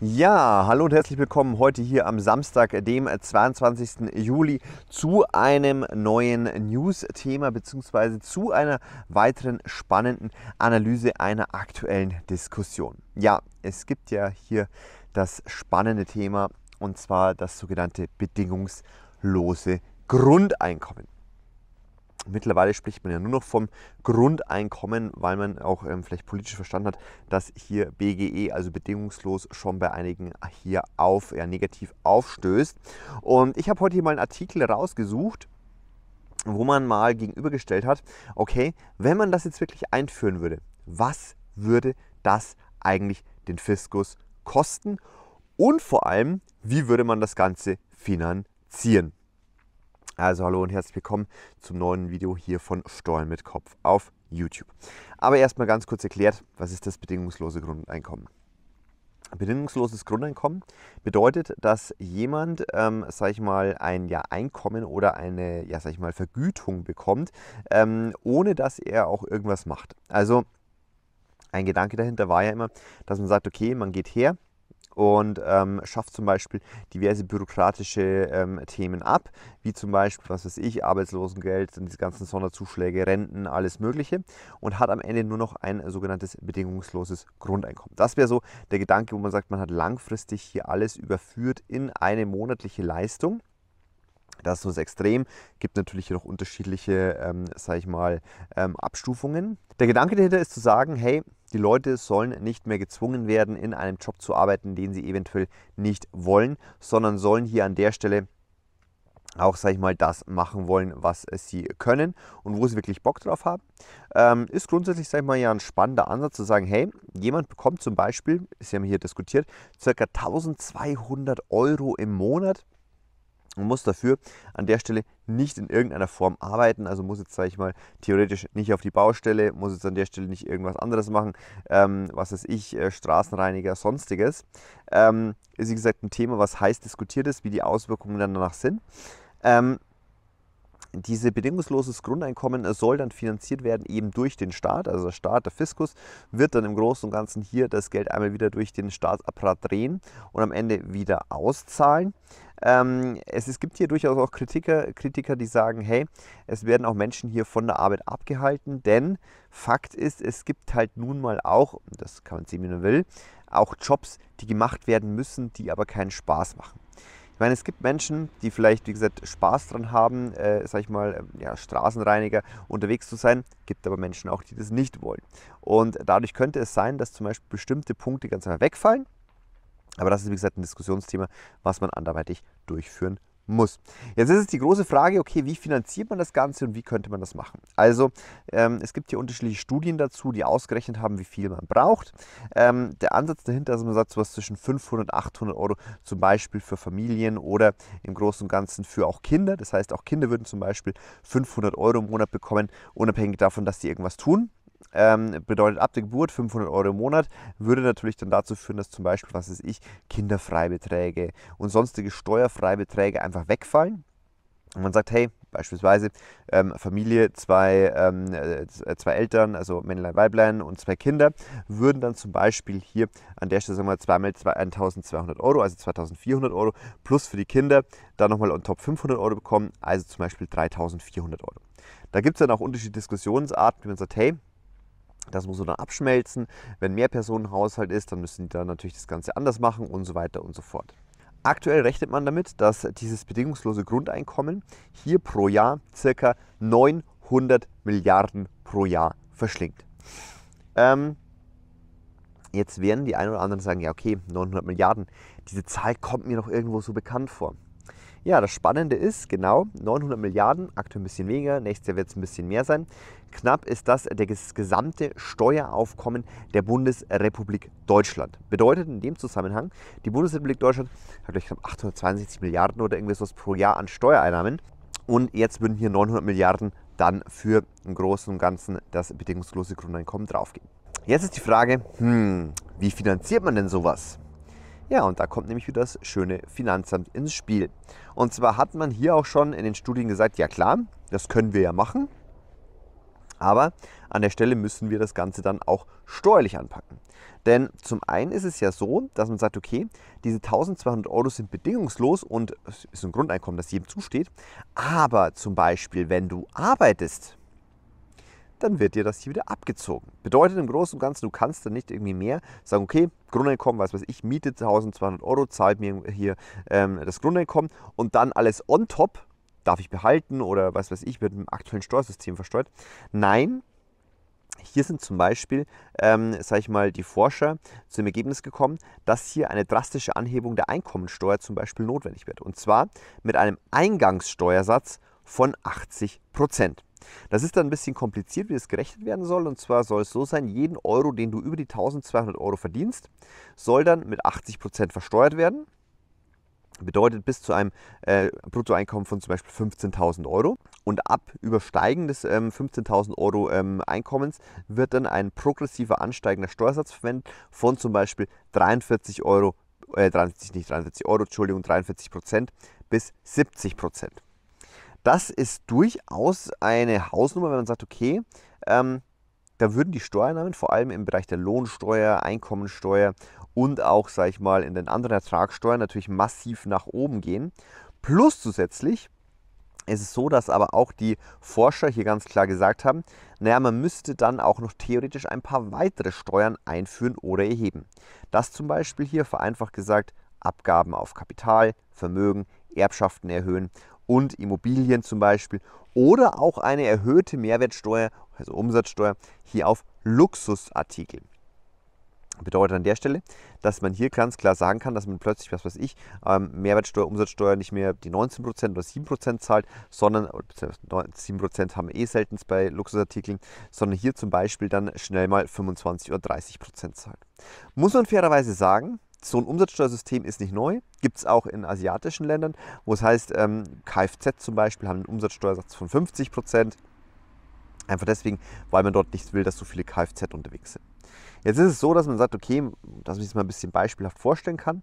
Ja, hallo und herzlich willkommen heute hier am Samstag, dem 22. Juli, zu einem neuen News-Thema bzw. zu einer weiteren spannenden Analyse einer aktuellen Diskussion. Ja, es gibt ja hier das spannende Thema und zwar das sogenannte bedingungslose Grundeinkommen. Mittlerweile spricht man ja nur noch vom Grundeinkommen, weil man auch ähm, vielleicht politisch verstanden hat, dass hier BGE, also bedingungslos, schon bei einigen hier auf, ja, negativ aufstößt. Und ich habe heute hier mal einen Artikel rausgesucht wo man mal gegenübergestellt hat, okay, wenn man das jetzt wirklich einführen würde, was würde das eigentlich den Fiskus kosten und vor allem, wie würde man das Ganze finanzieren? Also hallo und herzlich willkommen zum neuen Video hier von Steuern mit Kopf auf YouTube. Aber erstmal ganz kurz erklärt, was ist das bedingungslose Grundeinkommen? Bedingungsloses Grundeinkommen bedeutet, dass jemand, ähm, sag ich mal, ein ja, Einkommen oder eine, ja, sag ich mal, Vergütung bekommt, ähm, ohne dass er auch irgendwas macht. Also ein Gedanke dahinter war ja immer, dass man sagt, okay, man geht her, und ähm, schafft zum Beispiel diverse bürokratische ähm, Themen ab, wie zum Beispiel, was weiß ich, Arbeitslosengeld, diese ganzen Sonderzuschläge, Renten, alles Mögliche und hat am Ende nur noch ein sogenanntes bedingungsloses Grundeinkommen. Das wäre so der Gedanke, wo man sagt, man hat langfristig hier alles überführt in eine monatliche Leistung. Das ist so das Extrem. Gibt natürlich noch unterschiedliche, ähm, sage ich mal, ähm, Abstufungen. Der Gedanke dahinter ist zu sagen, hey, die Leute sollen nicht mehr gezwungen werden, in einem Job zu arbeiten, den sie eventuell nicht wollen, sondern sollen hier an der Stelle auch, sag ich mal, das machen wollen, was sie können und wo sie wirklich Bock drauf haben, ähm, ist grundsätzlich, sag ich mal, ja ein spannender Ansatz zu sagen, hey, jemand bekommt zum Beispiel, das haben hier diskutiert, ca. 1200 Euro im Monat man muss dafür an der Stelle nicht in irgendeiner Form arbeiten. Also muss jetzt, sage ich mal, theoretisch nicht auf die Baustelle, muss jetzt an der Stelle nicht irgendwas anderes machen, ähm, was weiß ich, äh, Straßenreiniger, sonstiges. Ähm, ist wie gesagt ein Thema, was heiß diskutiert ist, wie die Auswirkungen dann danach sind. Ähm, diese bedingungsloses Grundeinkommen äh, soll dann finanziert werden eben durch den Staat, also der Staat, der Fiskus, wird dann im Großen und Ganzen hier das Geld einmal wieder durch den Staatsapparat drehen und am Ende wieder auszahlen. Ähm, es, es, gibt hier durchaus auch Kritiker, Kritiker, die sagen, hey, es werden auch Menschen hier von der Arbeit abgehalten, denn Fakt ist, es gibt halt nun mal auch, das kann man sehen, wie man will, auch Jobs, die gemacht werden müssen, die aber keinen Spaß machen. Ich meine, es gibt Menschen, die vielleicht, wie gesagt, Spaß dran haben, äh, sag ich mal, ähm, ja, Straßenreiniger unterwegs zu sein. Gibt aber Menschen auch, die das nicht wollen. Und dadurch könnte es sein, dass zum Beispiel bestimmte Punkte ganz einfach wegfallen. Aber das ist, wie gesagt, ein Diskussionsthema, was man anderweitig durchführen muss. Jetzt ist es die große Frage, okay, wie finanziert man das Ganze und wie könnte man das machen? Also ähm, es gibt hier unterschiedliche Studien dazu, die ausgerechnet haben, wie viel man braucht. Ähm, der Ansatz dahinter ist, man sagt so zwischen 500 und 800 Euro zum Beispiel für Familien oder im Großen und Ganzen für auch Kinder. Das heißt, auch Kinder würden zum Beispiel 500 Euro im Monat bekommen, unabhängig davon, dass sie irgendwas tun ähm, bedeutet ab der Geburt 500 Euro im Monat, würde natürlich dann dazu führen, dass zum Beispiel, was weiß ich, Kinderfreibeträge und sonstige Steuerfreibeträge einfach wegfallen. Und man sagt, hey, beispielsweise ähm, Familie, zwei, ähm, äh, zwei Eltern, also Männlein, Weiblein und zwei Kinder, würden dann zum Beispiel hier an der Stelle sagen wir mal, zweimal 1200 Euro, also 2400 Euro, plus für die Kinder dann nochmal on top 500 Euro bekommen, also zum Beispiel 3400 Euro. Da gibt es dann auch unterschiedliche Diskussionsarten, wie man sagt, hey, das muss dann abschmelzen. Wenn mehr Personenhaushalt ist, dann müssen die da natürlich das Ganze anders machen und so weiter und so fort. Aktuell rechnet man damit, dass dieses bedingungslose Grundeinkommen hier pro Jahr circa 900 Milliarden pro Jahr verschlingt. Ähm, jetzt werden die einen oder anderen sagen, ja okay, 900 Milliarden, diese Zahl kommt mir noch irgendwo so bekannt vor. Ja, das Spannende ist, genau, 900 Milliarden, aktuell ein bisschen weniger, nächstes Jahr wird es ein bisschen mehr sein. Knapp ist das das gesamte Steueraufkommen der Bundesrepublik Deutschland. Bedeutet in dem Zusammenhang, die Bundesrepublik Deutschland hat gleich knapp 862 Milliarden oder irgendwie was pro Jahr an Steuereinnahmen. Und jetzt würden hier 900 Milliarden dann für im Großen und Ganzen das bedingungslose Grundeinkommen draufgehen. Jetzt ist die Frage, hm, wie finanziert man denn sowas? Ja, und da kommt nämlich wieder das schöne Finanzamt ins Spiel. Und zwar hat man hier auch schon in den Studien gesagt, ja klar, das können wir ja machen, aber an der Stelle müssen wir das Ganze dann auch steuerlich anpacken. Denn zum einen ist es ja so, dass man sagt, okay, diese 1200 Euro sind bedingungslos und es ist ein Grundeinkommen, das jedem zusteht. Aber zum Beispiel, wenn du arbeitest, dann wird dir das hier wieder abgezogen. Bedeutet im Großen und Ganzen, du kannst dann nicht irgendwie mehr sagen, okay, Grundeinkommen, was weiß ich, Miete 1200 Euro, zahlt mir hier ähm, das Grundeinkommen und dann alles on top, darf ich behalten oder was weiß ich, wird im aktuellen Steuersystem versteuert. Nein, hier sind zum Beispiel, ähm, sage ich mal, die Forscher zum Ergebnis gekommen, dass hier eine drastische Anhebung der Einkommensteuer zum Beispiel notwendig wird. Und zwar mit einem Eingangssteuersatz von 80 Prozent. Das ist dann ein bisschen kompliziert, wie das gerechnet werden soll. Und zwar soll es so sein, jeden Euro, den du über die 1200 Euro verdienst, soll dann mit 80% versteuert werden. Bedeutet bis zu einem äh, Bruttoeinkommen von zum Beispiel 15.000 Euro. Und ab Übersteigen des ähm, 15.000 Euro ähm, Einkommens wird dann ein progressiver ansteigender Steuersatz verwendet von zum Beispiel 43 Euro, äh, 43, nicht 43 Euro, Entschuldigung, 43 bis 70 das ist durchaus eine Hausnummer, wenn man sagt, okay, ähm, da würden die Steuernahmen vor allem im Bereich der Lohnsteuer, Einkommensteuer und auch, sage ich mal, in den anderen Ertragssteuern natürlich massiv nach oben gehen. Plus zusätzlich ist es so, dass aber auch die Forscher hier ganz klar gesagt haben, naja, man müsste dann auch noch theoretisch ein paar weitere Steuern einführen oder erheben. Das zum Beispiel hier vereinfacht gesagt, Abgaben auf Kapital, Vermögen, Erbschaften erhöhen und Immobilien zum Beispiel oder auch eine erhöhte Mehrwertsteuer, also Umsatzsteuer, hier auf Luxusartikel. Bedeutet an der Stelle, dass man hier ganz klar sagen kann, dass man plötzlich, was weiß ich, ähm, Mehrwertsteuer, Umsatzsteuer nicht mehr die 19% oder 7% zahlt, sondern 7% haben wir eh selten bei Luxusartikeln, sondern hier zum Beispiel dann schnell mal 25 oder 30% zahlt. Muss man fairerweise sagen, so ein Umsatzsteuersystem ist nicht neu, gibt es auch in asiatischen Ländern, wo es heißt, ähm, Kfz zum Beispiel haben einen Umsatzsteuersatz von 50 Prozent. Einfach deswegen, weil man dort nicht will, dass so viele Kfz unterwegs sind. Jetzt ist es so, dass man sagt, okay, dass man sich das mal ein bisschen beispielhaft vorstellen kann,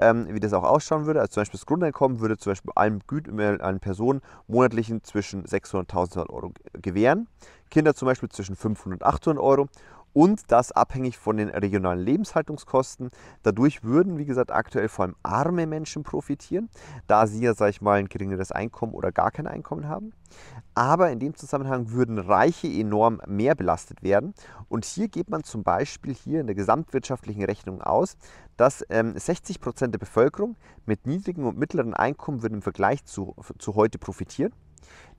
ähm, wie das auch ausschauen würde. Also zum Beispiel das Grundeinkommen würde zum Beispiel allen, Güt allen äh, Personen monatlichen zwischen 600 und 1000 Euro gewähren, Kinder zum Beispiel zwischen 500 und 800 Euro und das abhängig von den regionalen Lebenshaltungskosten. Dadurch würden, wie gesagt, aktuell vor allem arme Menschen profitieren, da sie ja, sag ich mal, ein geringeres Einkommen oder gar kein Einkommen haben. Aber in dem Zusammenhang würden Reiche enorm mehr belastet werden. Und hier geht man zum Beispiel hier in der gesamtwirtschaftlichen Rechnung aus, dass ähm, 60 Prozent der Bevölkerung mit niedrigen und mittleren Einkommen würden im Vergleich zu, zu heute profitieren.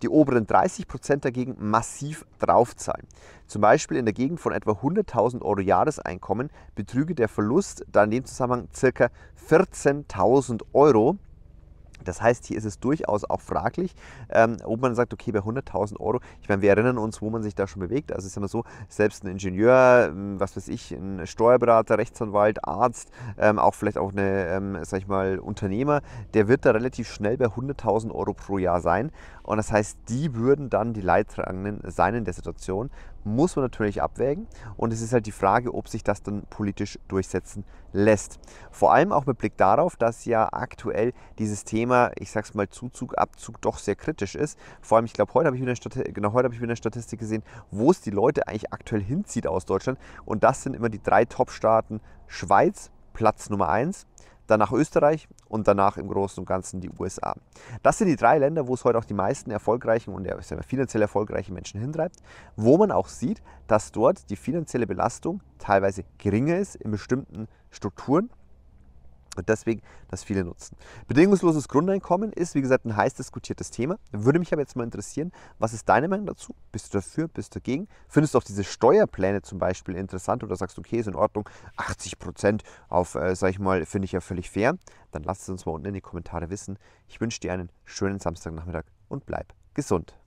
Die oberen 30 Prozent dagegen massiv draufzahlen. Zum Beispiel in der Gegend von etwa 100.000 Euro Jahreseinkommen betrüge der Verlust dann in dem Zusammenhang ca. 14.000 Euro das heißt, hier ist es durchaus auch fraglich, ähm, ob man sagt, okay, bei 100.000 Euro, ich meine, wir erinnern uns, wo man sich da schon bewegt. Also es ist immer so, selbst ein Ingenieur, ähm, was weiß ich, ein Steuerberater, Rechtsanwalt, Arzt, ähm, auch vielleicht auch ein, ähm, sag ich mal, Unternehmer, der wird da relativ schnell bei 100.000 Euro pro Jahr sein. Und das heißt, die würden dann die Leidtragenden sein in der Situation, muss man natürlich abwägen. Und es ist halt die Frage, ob sich das dann politisch durchsetzen kann lässt. Vor allem auch mit Blick darauf, dass ja aktuell dieses Thema, ich sag's mal, Zuzug, Abzug doch sehr kritisch ist. Vor allem, ich glaube, heute habe ich, wieder eine genau, hab ich wieder eine Statistik gesehen, wo es die Leute eigentlich aktuell hinzieht aus Deutschland. Und das sind immer die drei Top-Staaten Schweiz, Platz Nummer 1, danach Österreich und danach im Großen und Ganzen die USA. Das sind die drei Länder, wo es heute auch die meisten erfolgreichen und finanziell erfolgreichen Menschen hintreibt, wo man auch sieht, dass dort die finanzielle Belastung teilweise geringer ist in bestimmten Strukturen deswegen das viele nutzen. Bedingungsloses Grundeinkommen ist, wie gesagt, ein heiß diskutiertes Thema. Würde mich aber jetzt mal interessieren, was ist deine Meinung dazu? Bist du dafür? Bist du dagegen? Findest du auch diese Steuerpläne zum Beispiel interessant oder sagst, du, okay, ist in Ordnung, 80 Prozent auf, äh, sag ich mal, finde ich ja völlig fair? Dann lass es uns mal unten in die Kommentare wissen. Ich wünsche dir einen schönen Samstagnachmittag und bleib gesund.